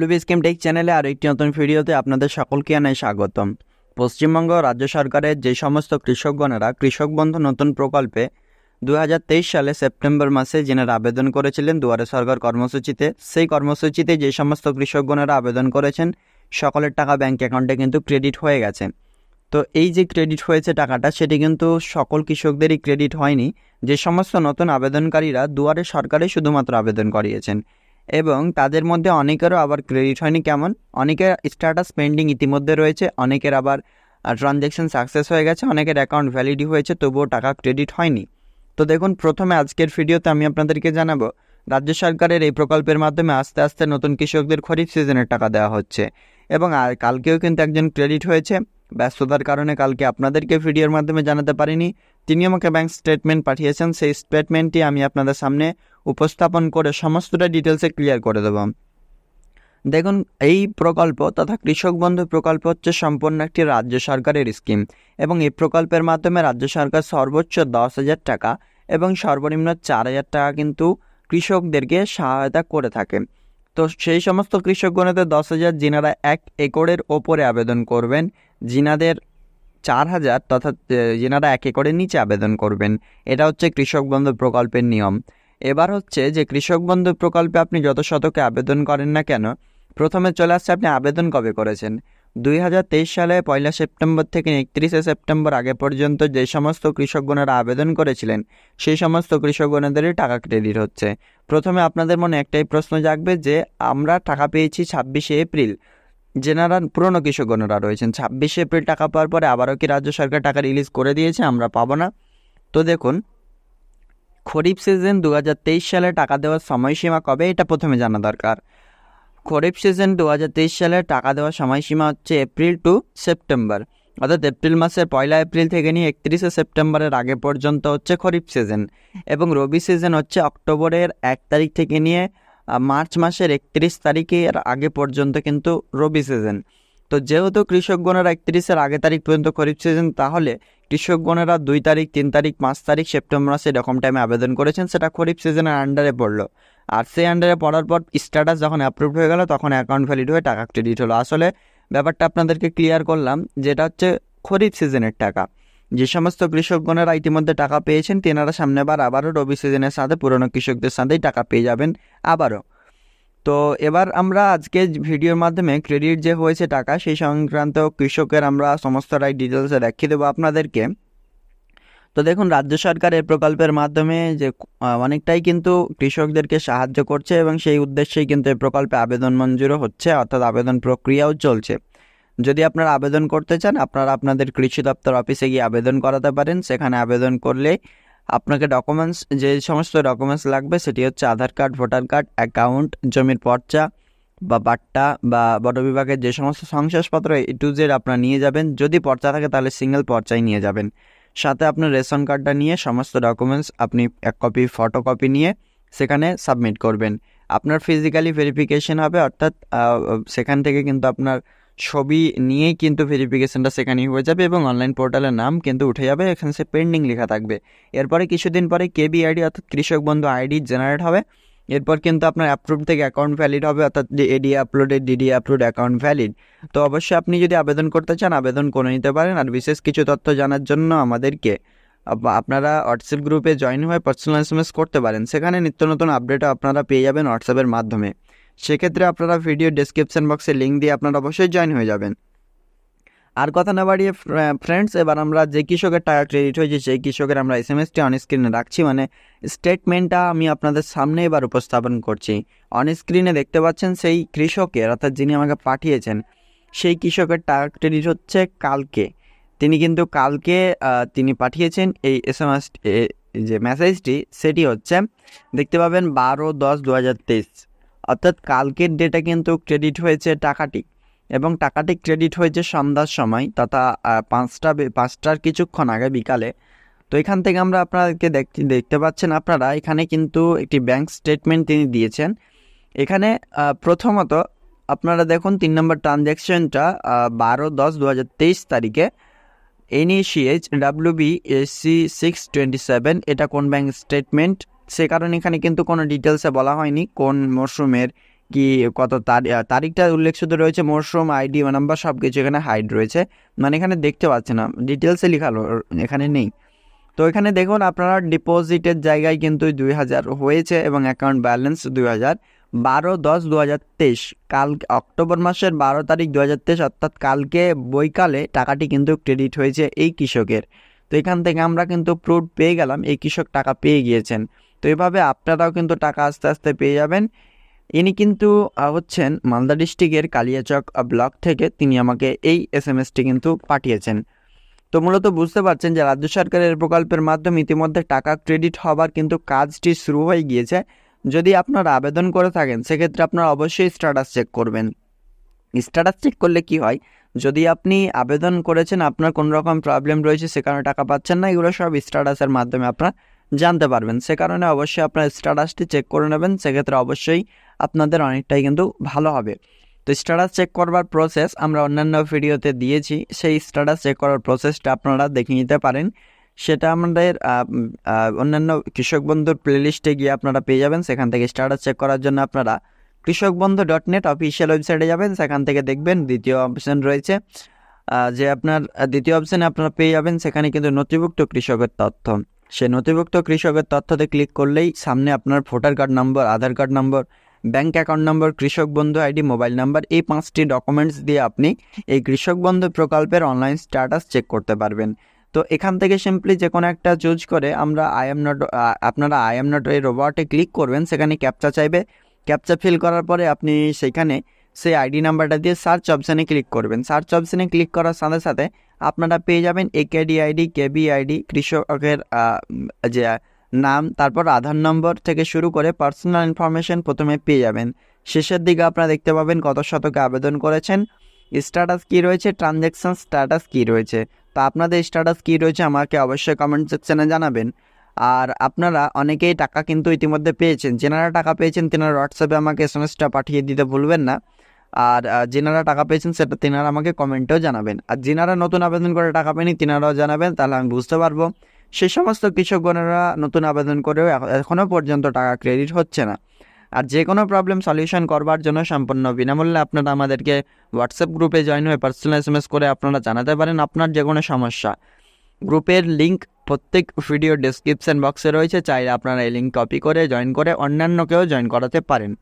B scheme take চ্যানেলে আর একটি নতুন ভিডিওতে আপনাদের সকলকে আনাই স্বাগতম পশ্চিমবঙ্গ রাজ্য সরকারের যে সমস্ত কৃষকগণেরা কৃষক বন্ধু নতুন প্রকল্পে দু সালে সেপ্টেম্বর মাসে যেনারা আবেদন করেছিলেন দুয়ারে সরকার কর্মসূচিতে সেই কর্মসূচিতে যে সমস্ত কৃষকগণেরা আবেদন করেছেন সকলের টাকা ব্যাঙ্ক অ্যাকাউন্টে কিন্তু ক্রেডিট হয়ে গেছে তো এই যে ক্রেডিট হয়েছে টাকাটা সেটি কিন্তু সকল কৃষকদেরই ক্রেডিট হয়নি যে সমস্ত নতুন আবেদনকারীরা দুয়ারে সরকারে শুধুমাত্র আবেদন করিয়েছেন এবং তাদের মধ্যে অনেকেরও আবার ক্রেডিট হয়নি কেমন অনেকের স্টার্টাস পেন্ডিং ইতিমধ্যে রয়েছে অনেকের আবার ট্রানজ্যাকশন সাকসেস হয়ে গেছে অনেকের অ্যাকাউন্ট ভ্যালিডি হয়েছে তবুও টাকা ক্রেডিট হয়নি তো দেখুন প্রথমে আজকের ভিডিওতে আমি আপনাদেরকে জানাবো রাজ্য সরকারের এই প্রকল্পের মাধ্যমে আস্তে আস্তে নতুন কৃষকদের খরিফ সিজনের টাকা দেওয়া হচ্ছে এবং আর কালকেও কিন্তু একজন ক্রেডিট হয়েছে ব্যস্ততার কারণে কালকে আপনাদেরকে ভিডিওর মাধ্যমে জানাতে পারিনি তিনি আমাকে ব্যাংক স্টেটমেন্ট পাঠিয়েছেন সেই স্টেটমেন্টটি আমি আপনাদের সামনে উপস্থাপন করে সমস্তটা ডিটেলসে ক্লিয়ার করে দেব দেখুন এই প্রকল্প তথা কৃষক বন্ধু প্রকল্প হচ্ছে সম্পূর্ণ একটি রাজ্য সরকারের স্কিম এবং এই প্রকল্পের মাধ্যমে রাজ্য সরকার সর্বোচ্চ দশ হাজার টাকা এবং সর্বনিম্ন চার হাজার টাকা কিন্তু কৃষকদেরকে সহায়তা করে থাকে তো সেই সমস্ত কৃষকগণেতে দশ হাজার যিনারা এক একরের ওপরে আবেদন করবেন যিনাদের চার হাজার তথা যিনারা এক একরের নিচে আবেদন করবেন এটা হচ্ছে কৃষক বন্ধু প্রকল্পের নিয়ম এবার হচ্ছে যে কৃষক বন্ধু প্রকল্পে আপনি যত শতকে আবেদন করেন না কেন প্রথমে চলে আসছে আপনি আবেদন কবে করেছেন দুই হাজার তেইশ সালে পয়লা সেপ্টেম্বর থেকে একত্রিশে সেপ্টেম্বর আগে পর্যন্ত যে সমস্ত কৃষকগণেরা আবেদন করেছিলেন সেই সমস্ত কৃষকগণেদেরই টাকা ক্রেডিট হচ্ছে প্রথমে আপনাদের মনে একটাই প্রশ্ন জাগবে যে আমরা টাকা পেয়েছি ছাব্বিশে এপ্রিল যেনারা পুরনো কৃষকগণেরা রয়েছেন ছাব্বিশে এপ্রিল টাকা পাওয়ার পরে আবারও কি রাজ্য সরকার টাকা রিলিজ করে দিয়েছে আমরা পাবো না তো দেখুন খরিফ সিজন দু সালে টাকা দেওয়ার সময়সীমা কবে এটা প্রথমে জানা দরকার খরিফ সিজন দু সালে টাকা দেওয়ার সময়সীমা হচ্ছে এপ্রিল টু সেপ্টেম্বর অর্থাৎ এপ্রিল মাসের পয়লা এপ্রিল থেকে নিয়ে একত্রিশে সেপ্টেম্বরের আগে পর্যন্ত হচ্ছে খরিফ সিজন এবং রবি সিজন হচ্ছে অক্টোবরের এক তারিখ থেকে নিয়ে মার্চ মাসের একত্রিশ তারিখের আগে পর্যন্ত কিন্তু রবি সিজন তো যেহেতু কৃষকগণের একত্রিশের আগে তারিখ পর্যন্ত খরিফ সিজন তাহলে কৃষকগণেরা দুই তারিখ তিন তারিখ পাঁচ তারিখ সেপ্টেম্বর মাসে এরকম টাইমে আবেদন করেছেন সেটা খরিফ সিজনের আন্ডারে পড়লো আর সেই আন্ডারে পড়ার পর স্ট্যাটাস যখন অ্যাপ্রুভ হয়ে গেল তখন অ্যাকাউন্ট ভ্যালিড হয়ে টাকা ক্রেডিট হলো আসলে ব্যাপারটা আপনাদেরকে ক্লিয়ার করলাম যেটা হচ্ছে খরিফ সিজনের টাকা যে সমস্ত কৃষকগণেরা ইতিমধ্যে টাকা পেয়েছেন তেনারা সামনেবার আবারও রবি সিজনের সাথে পুরনো কৃষকদের সাথেই টাকা পেয়ে যাবেন আবারও তো এবার আমরা আজকে ভিডিওর মাধ্যমে ক্রেডিট যে হয়েছে টাকা সেই সংক্রান্ত কৃষকের আমরা সমস্তটাই ডিটেলসে দেখিয়ে দেবো আপনাদেরকে তো দেখুন রাজ্য সরকার এই প্রকল্পের মাধ্যমে যে অনেকটাই কিন্তু কৃষকদেরকে সাহায্য করছে এবং সেই উদ্দেশ্যেই কিন্তু এই প্রকল্পে আবেদন মঞ্জুরও হচ্ছে অর্থাৎ আবেদন প্রক্রিয়াও চলছে যদি আপনারা আবেদন করতে চান আপনারা আপনাদের কৃষি দপ্তর অফিসে গিয়ে আবেদন করাতে পারেন সেখানে আবেদন করলে আপনাকে ডকুমেন্টস যে সমস্ত ডকুমেন্টস লাগবে সেটি হচ্ছে Aadhaar card voter card account জমির পর্চা বা বাট্টা বা বট বিভাগের যে সমস্ত শংসাসপত্র এ টু জেড আপনারা নিয়ে যাবেন যদি পর্চা থাকে তাহলে সিঙ্গেল পর্চাই নিয়ে যাবেন সাথে আপনার রেশন কার্ডটা নিয়ে সমস্ত ডকুমেন্টস আপনি এক কপি ফটোকপি নিয়ে সেখানে সাবমিট করবেন আপনার ফিজিক্যালি ভেরিফিকেশন হবে অর্থাৎ সেখান থেকে কিন্তু আপনার ছবি নিয়েই কিন্তু ভেরিফিকেশনটা সেখানেই হয়ে যাবে এবং অনলাইন পোর্টালের নাম কিন্তু উঠে যাবে এখানে সে পেন্ডিং লেখা থাকবে এরপরে কিছুদিন পরে কেবি আইডি অর্থাৎ কৃষক বন্ধু আইডি জেনারেট হবে এরপর কিন্তু আপনার অ্যাপ্রুভ থেকে অ্যাকাউন্ট ভ্যালিড হবে অর্থাৎ এডি আপলোডেড ডিডি আপলোড অ্যাকাউন্ট ভ্যালিড তো অবশ্যই আপনি যদি আবেদন করতে চান আবেদন করে নিতে পারেন আর বিশেষ কিছু তথ্য জানার জন্য আমাদেরকে আপনারা হোয়াটসঅ্যাপ গ্রুপে জয়েন হয়ে পার্সোনাল এস করতে পারেন সেখানে নিত্য নতুন আপডেটও আপনারা পেয়ে যাবেন হোয়াটসঅ্যাপের মাধ্যমে সেক্ষেত্রে আপনারা ভিডিও ডিসক্রিপশান বক্সে লিঙ্ক দিয়ে আপনারা অবশ্যই জয়েন হয়ে যাবেন আর কথা না বাড়িয়ে ফ্রেন্ডস এবার আমরা যে কৃষকের টাকা ক্রেডিট হয়েছে সেই কৃষকের আমরা এস এম এসটি অনস্ক্রিনে রাখছি মানে স্টেটমেন্টটা আমি আপনাদের সামনে এবার উপস্থাপন করছি অনস্ক্রিনে দেখতে পাচ্ছেন সেই কৃষকের অর্থাৎ যিনি আমাকে পাঠিয়েছেন সেই কৃষকের টাকা ক্রেডিট হচ্ছে কালকে তিনি কিন্তু কালকে তিনি পাঠিয়েছেন এই এস এম এস যে মেসেজটি সেটি হচ্ছে দেখতে পাবেন বারো দশ দু হাজার তেইশ অর্থাৎ কালকের ডেটে কিন্তু ক্রেডিট হয়েছে টাকাটি এবং টাকাটি ক্রেডিট হয়েছে সন্ধ্যার সময় তথা পাঁচটা পাঁচটার কিছুক্ষণ আগে বিকালে তো এখান থেকে আমরা আপনাকে দেখতে দেখতে পাচ্ছেন আপনারা এখানে কিন্তু একটি ব্যাংক স্টেটমেন্ট তিনি দিয়েছেন এখানে প্রথমত আপনারা দেখুন তিন নম্বর ট্রানজ্যাকশনটা বারো দশ দু হাজার তেইশ তারিখে NACH WB B six twenty seven এটা কোন ব্যাংক স্টেটমেন্ট সে কারণে এখানে কিন্তু কোনো ডিটেলসে বলা হয়নি কোন মরশুমের কি কত তারিখটা উল্লেখ শুধু রয়েছে মরশুম আইডি নাম্বার সব কিছু এখানে হাইড রয়েছে মানে এখানে দেখতে পাচ্ছে না ডিটেলসে লিখালো এখানে নেই তো এখানে দেখুন আপনারা ডিপোজিটের জায়গায় কিন্তু দুই হাজার হয়েছে এবং অ্যাকাউন্ট ব্যালেন্স দুই হাজার বারো দশ দু হাজার তেইশ কাল অক্টোবর মাসের বারো তারিখ দু হাজার তেইশ অর্থাৎ কালকে বৈকালে টাকাটি কিন্তু ক্রেডিট হয়েছে এই কৃষকের তো এখান থেকে আমরা কিন্তু প্রুফ পেয়ে গেলাম এই কৃষক টাকা পেয়ে গিয়েছেন তো এভাবে আপনারাও কিন্তু টাকা আস্তে আস্তে পেয়ে যাবেন ইনি কিন্তু হচ্ছেন মালদা ডিস্ট্রিক্টের কালিয়াচক ব্লক থেকে তিনি আমাকে এই এস এম এসটি কিন্তু পাঠিয়েছেন তো মূলত বুঝতে পারছেন যে রাজ্য সরকারের প্রকল্পের মাধ্যমে ইতিমধ্যে টাকা ক্রেডিট হবার কিন্তু কাজটি শুরু হয়ে গিয়েছে যদি আপনারা আবেদন করে থাকেন সেক্ষেত্রে আপনারা অবশ্যই স্ট্যাটাস চেক করবেন স্ট্যাটাস চেক করলে কি হয় যদি আপনি আবেদন করেছেন আপনার কোনো রকম প্রবলেম রয়েছে সে কারণে টাকা পাচ্ছেন না এগুলো সব স্ট্যাটাসের মাধ্যমে আপনার জানতে পারবেন সে কারণে অবশ্যই আপনার স্ট্যাটাসটি চেক করে নেবেন সেক্ষেত্রে অবশ্যই আপনাদের অনেকটাই কিন্তু ভালো হবে তো স্ট্যাটাস চেক করবার প্রসেস আমরা অন্যান্য ভিডিওতে দিয়েছি সেই স্ট্যাটাস চেক করার প্রসেসটা আপনারা দেখে নিতে পারেন সেটা আমাদের অন্যান্য কৃষক বন্ধুর প্লেলিস্টে গিয়ে আপনারা পেয়ে যাবেন সেখান থেকে স্ট্যাটাস চেক করার জন্য আপনারা কৃষক বন্ধু ডট নেট অফিসিয়াল ওয়েবসাইটে যাবেন সেখান থেকে দেখবেন দ্বিতীয় অপশান রয়েছে যে আপনার দ্বিতীয় অপশানে আপনারা পেয়ে যাবেন সেখানে কিন্তু নথিভুক্ত কৃষকের তথ্য সে নথিভুক্ত কৃষকের তথ্যতে ক্লিক করলেই সামনে আপনার voter card number Aadhaar card number bank account number Krishak Bandhu ID mobile number এই পাঁচটি ডকুমেন্টস দিয়ে আপনি এই কৃষক বন্ধু প্রকল্পের অনলাইন স্ট্যাটাস চেক করতে পারবেন তো এখান থেকে সিম্পলি যে কোনো একটা চুজ করে আমরা আই এম নট আপনারা আই এম নট এই রোবটে ক্লিক করবেন সেখানে ক্যাপচা চাইবে ক্যাপচা ফিল করার পরে আপনি সেখানে সেই আইডি নাম্বারটা দিয়ে সার্চ অপশানে ক্লিক করবেন সার্চ অপশানে ক্লিক করার সাথে সাথে আপনারা পেয়ে যাবেন একেডি আইডি কেবি আইডি কৃষকের যে নাম তারপর আধার নম্বর থেকে শুরু করে পার্সোনাল ইনফরমেশন প্রথমে পেয়ে যাবেন শেষের দিকে আপনারা দেখতে পাবেন কত শতকে আবেদন করেছেন স্ট্যাটাস কী রয়েছে ট্রানজ্যাকশান স্ট্যাটাস কী রয়েছে তো আপনাদের স্ট্যাটাস কী রয়েছে আমাকে অবশ্যই কমেন্ট সেকশানে জানাবেন আর আপনারা অনেকেই টাকা কিন্তু ইতিমধ্যে পেয়েছেন যেনারা টাকা পেয়েছেন তেনারা হোয়াটসঅ্যাপে আমাকে এস এম এসটা পাঠিয়ে দিতে ভুলবেন না আর যেনারা টাকা পেয়েছেন সেটা তেনারা আমাকে কমেন্টেও জানাবেন আর যেনারা নতুন আবেদন করে টাকা পেনি তেনারাও জানাবেন তাহলে আমি বুঝতে পারবো সে সমস্ত কৃষকগণেরা নতুন আবেদন করেও এখনও পর্যন্ত টাকা ক্রেডিট হচ্ছে না আর যে কোনো প্রবলেম সলিউশন করবার জন্য সম্পূর্ণ বিনামূল্যে আপনারা আমাদেরকে হোয়াটসঅ্যাপ গ্রুপে জয়েন হয়ে পার্সোনাল এস করে আপনারা জানাতে পারেন আপনার যে কোনো সমস্যা গ্রুপের লিঙ্ক প্রত্যেক ভিডিও ডেসক্রিপশন বক্সে রয়েছে চাইলে আপনারা এই লিঙ্ক কপি করে জয়েন করে অন্যান্যকেও জয়েন করাতে পারেন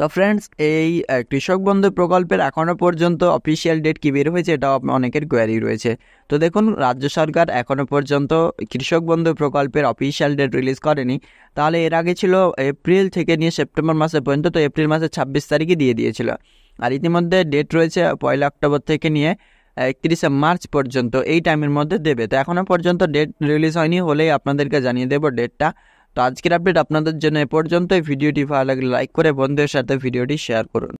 তো ফ্রেন্ডস এই কৃষক বন্ধু প্রকল্পের এখনও পর্যন্ত অফিসিয়াল ডেট কী বের হয়েছে এটাও অনেকের কোয়ারি রয়েছে তো দেখুন রাজ্য সরকার এখনও পর্যন্ত কৃষক বন্ধু প্রকল্পের অফিসিয়াল ডেট রিলিজ করেনি তাহলে এর আগে ছিল এপ্রিল থেকে নিয়ে সেপ্টেম্বর মাসে পর্যন্ত তো এপ্রিল মাসের ছাব্বিশ তারিখে দিয়ে দিয়েছিল আর ইতিমধ্যে ডেট রয়েছে পয়লা অক্টোবর থেকে নিয়ে একত্রিশে মার্চ পর্যন্ত এই টাইমের মধ্যে দেবে তো এখনও পর্যন্ত ডেট রিলিজ হয়নি হলেই আপনাদেরকে জানিয়ে দেবো ডেটটা তো আজকের আপডেট আপনাদের জন্য এ পর্যন্ত ভিডিওটি ভালো লাগলে লাইক করে বন্ধুদের সাথে ভিডিওটি শেয়ার করুন